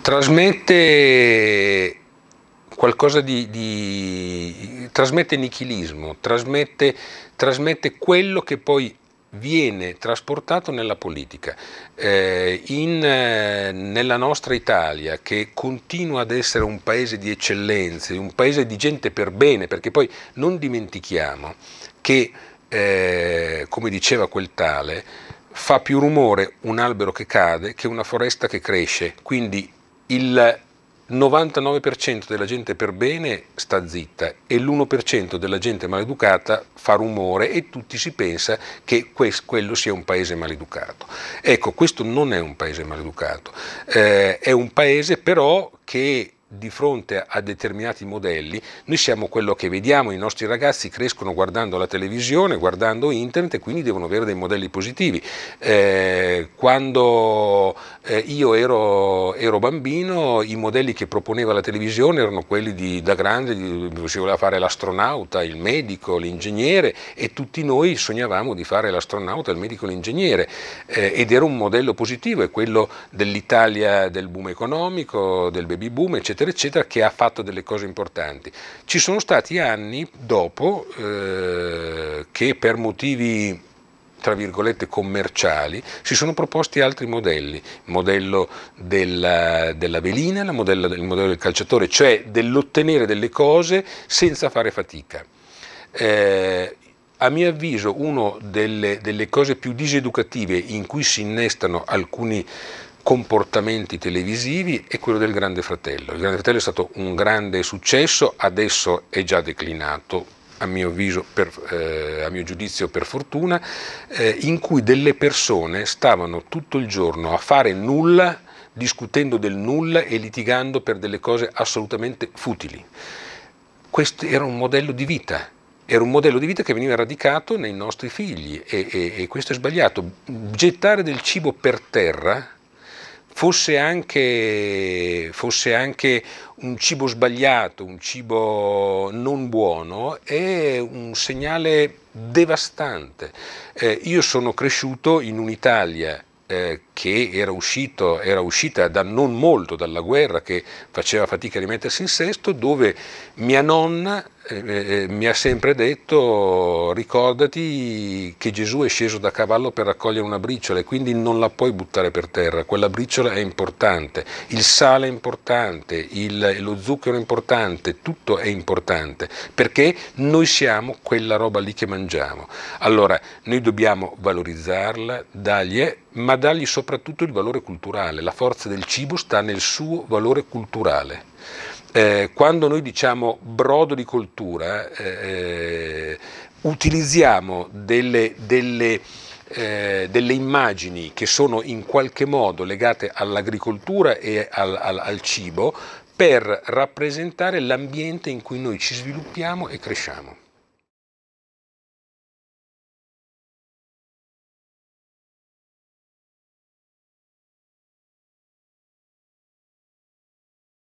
trasmette qualcosa di, di trasmette nichilismo, trasmette, trasmette, quello che poi viene trasportato nella politica. Eh, in, eh, nella nostra Italia, che continua ad essere un paese di eccellenze, un paese di gente per bene, perché poi non dimentichiamo che, eh, come diceva quel tale, fa più rumore un albero che cade che una foresta che cresce, quindi il 99% della gente per bene sta zitta e l'1% della gente maleducata fa rumore e tutti si pensa che questo, quello sia un paese maleducato. Ecco, questo non è un paese maleducato, eh, è un paese però che di fronte a determinati modelli, noi siamo quello che vediamo, i nostri ragazzi crescono guardando la televisione, guardando internet e quindi devono avere dei modelli positivi. Eh, quando eh, io ero, ero, bambino i modelli che proponeva la televisione erano quelli di, da grande, di, si voleva fare l'astronauta, il medico, l'ingegnere e tutti noi sognavamo di fare l'astronauta, il medico, l'ingegnere eh, ed era un modello positivo, è quello dell'Italia del boom economico, del baby boom, eccetera eccetera, eccetera, che ha fatto delle cose importanti. Ci sono stati anni dopo eh, che per motivi tra virgolette commerciali, si sono proposti altri modelli, il modello della, della velina, il modello del calciatore, cioè dell'ottenere delle cose senza fare fatica. Eh, a mio avviso una delle, delle, cose più diseducative in cui si innestano alcuni comportamenti televisivi e quello del Grande Fratello. Il Grande Fratello è stato un grande successo, adesso è già declinato. A mio, viso, per, eh, a mio giudizio per fortuna, eh, in cui delle persone stavano tutto il giorno a fare nulla, discutendo del nulla e litigando per delle cose assolutamente futili. Questo era un modello di vita, era un modello di vita che veniva radicato nei nostri figli e, e, e questo è sbagliato. Gettare del cibo per terra fosse anche, fosse anche un cibo sbagliato, un cibo non buono, è un segnale devastante. Eh, io sono cresciuto in un'Italia eh, che era, uscito, era, uscita da non molto dalla guerra, che faceva fatica a rimettersi in sesto, dove mia nonna eh, eh, eh, mi ha sempre detto ricordati che Gesù è sceso da cavallo per raccogliere una briciola e quindi non la puoi buttare per terra, quella briciola è importante, il sale è importante, il, lo zucchero è importante, tutto è importante, perché noi siamo quella roba lì che mangiamo. Allora, noi dobbiamo valorizzarla, dargli, eh, ma dargli soprattutto soprattutto il valore culturale, la forza del cibo sta nel suo valore culturale. Eh, quando noi diciamo brodo di coltura, eh, eh, utilizziamo delle, delle, eh, delle, immagini che sono in qualche modo legate all'agricoltura e al, al, al cibo per rappresentare l'ambiente in cui noi ci sviluppiamo e cresciamo.